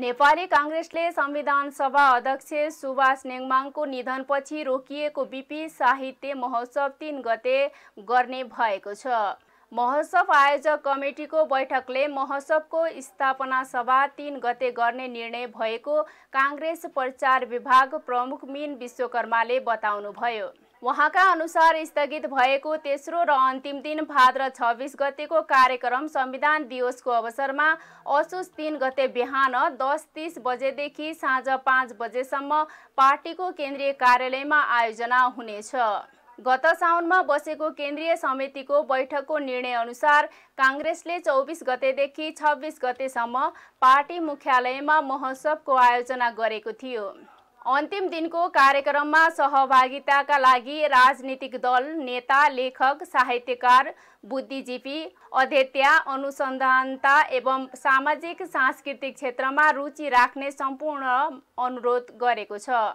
नेपाली काङ्ग्रेसले संविधान सभा अध्यक्ष सुभाष नेङमाङको निधनपछि रोकिएको बिपी साहित्य महोत्सव तिन गते गर्ने भएको छ महोत्सव आयोजक कमिटीको बैठकले महोत्सवको स्थापना सभा तिन गते गर्ने निर्णय भएको काङ्ग्रेस प्रचार विभाग प्रमुख मिन विश्वकर्माले बताउनुभयो उहाँका अनुसार स्थगित भएको तेस्रो र अन्तिम दिन भाद्र छब्बिस गतेको कार्यक्रम संविधान दिवसको अवसरमा असोज तिन गते बिहान दस तिस बजेदेखि साँझ पाँच बजेसम्म पार्टीको केन्द्रीय कार्यालयमा आयोजना हुनेछ गत साउनमा बसेको केन्द्रीय समितिको बैठकको निर्णय अनुसार काङ्ग्रेसले चौबिस गतेदेखि छब्बिस गतेसम्म पार्टी मुख्यालयमा महोत्सवको आयोजना गरेको थियो अन्तिम दिनको कार्यक्रममा सहभागिताका लागि राजनीतिक दल नेता लेखक साहित्यकार बुद्धिजीवी अध्यत्या अनुसन्धानता एवं सामाजिक सांस्कृतिक क्षेत्रमा रुचि राख्ने सम्पूर्ण अनुरोध गरेको छ